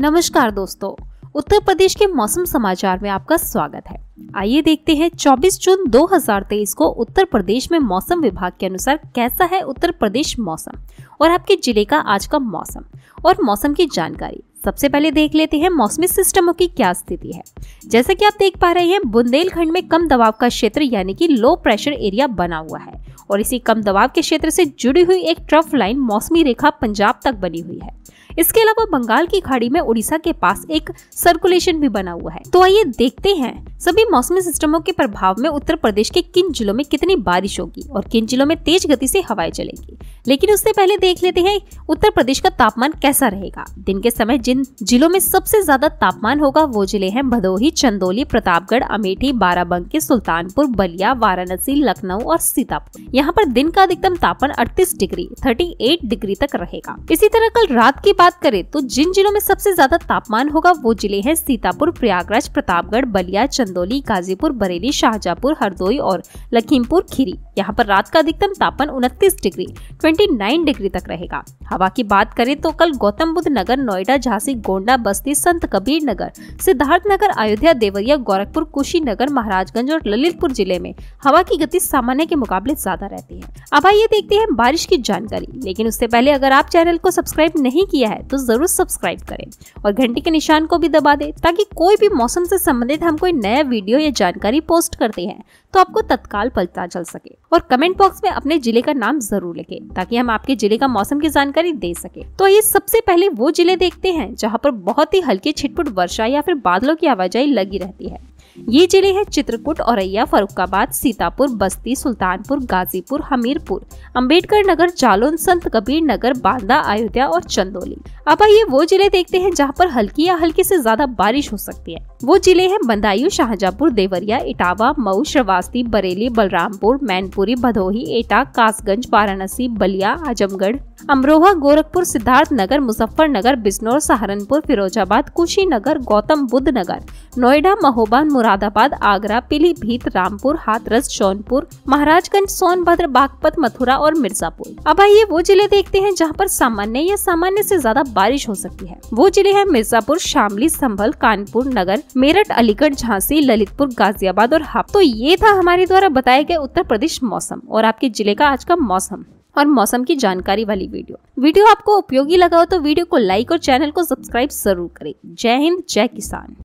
नमस्कार दोस्तों उत्तर प्रदेश के मौसम समाचार में आपका स्वागत है आइए देखते हैं 24 जून 2023 को उत्तर प्रदेश में मौसम विभाग के अनुसार कैसा है उत्तर प्रदेश मौसम और आपके जिले का आज का मौसम और मौसम की जानकारी सबसे पहले देख लेते हैं मौसमी सिस्टमों की क्या स्थिति है जैसा कि आप देख पा रहे हैं बुंदेलखंड में कम दबाव का क्षेत्र यानी कि लो प्रेशर एरिया बना हुआ है और इसी कम दबाव के क्षेत्र से जुड़ी हुई एक ट्रफ लाइन मौसमी रेखा पंजाब तक बनी हुई है इसके अलावा बंगाल की खाड़ी में उड़ीसा के पास एक सर्कुलेशन भी बना हुआ है तो आइए देखते हैं सभी मौसमी सिस्टमों के प्रभाव में उत्तर प्रदेश के किन जिलों में कितनी बारिश होगी और किन जिलों में तेज गति से हवाएं चलेगी लेकिन उससे पहले देख लेते हैं उत्तर प्रदेश का तापमान कैसा रहेगा दिन के समय जिन जिलों में सबसे ज्यादा तापमान होगा वो जिले हैं भदोही चंदौली प्रतापगढ़ अमेठी बाराबंकी सुल्तानपुर बलिया वाराणसी लखनऊ और सीतापुर यहाँ पर दिन का अधिकतम तापमान अड़तीस डिग्री थर्टी डिग्री तक रहेगा इसी तरह कल रात की बात करें तो जिन जिलों में सबसे ज्यादा तापमान होगा वो जिले हैं सीतापुर प्रयागराज प्रतापगढ़ बलिया चंदोली गाजीपुर बरेली शाहजहापुर हरदोई और लखीमपुर खीरी यहाँ पर रात का अधिकतम तापमान उनतीस डिग्री 29 डिग्री तक रहेगा हवा की बात करें तो कल गौतम बुद्ध नगर नोएडा झांसी गोंडा बस्ती संत कबीर नगर सिद्धार्थ नगर अयोध्या देवरिया गोरखपुर कुशीनगर महाराजगंज और ललितपुर जिले में हवा की गति सामान्य के मुकाबले ज्यादा रहती है अब आइए देखते हैं बारिश की जानकारी लेकिन उससे पहले अगर आप चैनल को सब्सक्राइब नहीं किया है तो जरूर सब्सक्राइब करें और घंटी के निशान को भी दबा दें ताकि कोई भी मौसम से संबंधित हम कोई नया वह वीडियो या जानकारी पोस्ट करते हैं तो आपको तत्काल पता चल सके और कमेंट बॉक्स में अपने जिले का नाम जरूर लिखे ताकि हम आपके जिले का मौसम की जानकारी दे सके तो ये सबसे पहले वो जिले देखते हैं जहाँ पर बहुत ही हल्की छिटपुट वर्षा या फिर बादलों की आवाजाही लगी रहती है ये जिले हैं चित्रकूट औरैया फरुखाबाद सीतापुर बस्ती सुल्तानपुर गाजीपुर हमीरपुर अम्बेडकर नगर जालौन संत कबीर नगर बांदा अयोध्या और चंदौली अब आइए वो जिले देखते हैं जहाँ पर हल्की या हल्की से ज्यादा बारिश हो सकती है वो जिले हैं बंदायू शाहजहापुर देवरिया इटावा मऊ श्रवास्ती बरेली बलरामपुर मैनपुरी भदोही एटा कासगंज वाराणसी बलिया आजमगढ़ अमरोहा गोरखपुर सिद्धार्थ नगर मुजफ्फरनगर बिजनौर सहारनपुर फिरोजाबाद कुशीनगर गौतम बुद्ध नगर नोएडा महोबा मुरादाबाद आगरा पीलीभीत रामपुर हाथरस जौनपुर महाराजगंज सोनभद्र बागपत मथुरा और मिर्जापुर अब आइए वो जिले देखते हैं जहाँ पर सामान्य या सामान्य से ज्यादा बारिश हो सकती है वो जिले हैं मिर्जापुर शामली संभल कानपुर नगर मेरठ अलीगढ़ झांसी ललितपुर गाजियाबाद और हाप तो ये था हमारे द्वारा बताए गए उत्तर प्रदेश मौसम और आपके जिले का आज का मौसम और मौसम की जानकारी वाली वीडियो वीडियो आपको उपयोगी लगा हो तो वीडियो को लाइक और चैनल को सब्सक्राइब जरूर करें जय हिंद जय किसान